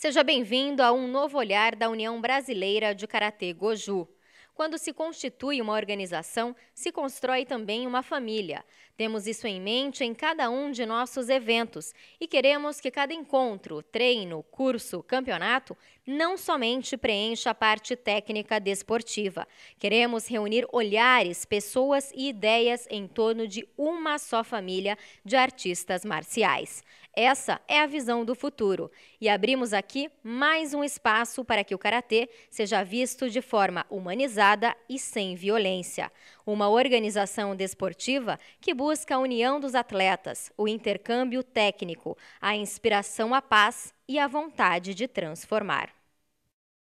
Seja bem-vindo a um novo olhar da União Brasileira de Karatê Goju. Quando se constitui uma organização, se constrói também uma família. Temos isso em mente em cada um de nossos eventos e queremos que cada encontro, treino, curso, campeonato não somente preencha a parte técnica desportiva. Queremos reunir olhares, pessoas e ideias em torno de uma só família de artistas marciais. Essa é a visão do futuro. E abrimos aqui mais um espaço para que o karatê seja visto de forma humanizada organizada e sem violência. Uma organização desportiva que busca a união dos atletas, o intercâmbio técnico, a inspiração à paz e a vontade de transformar.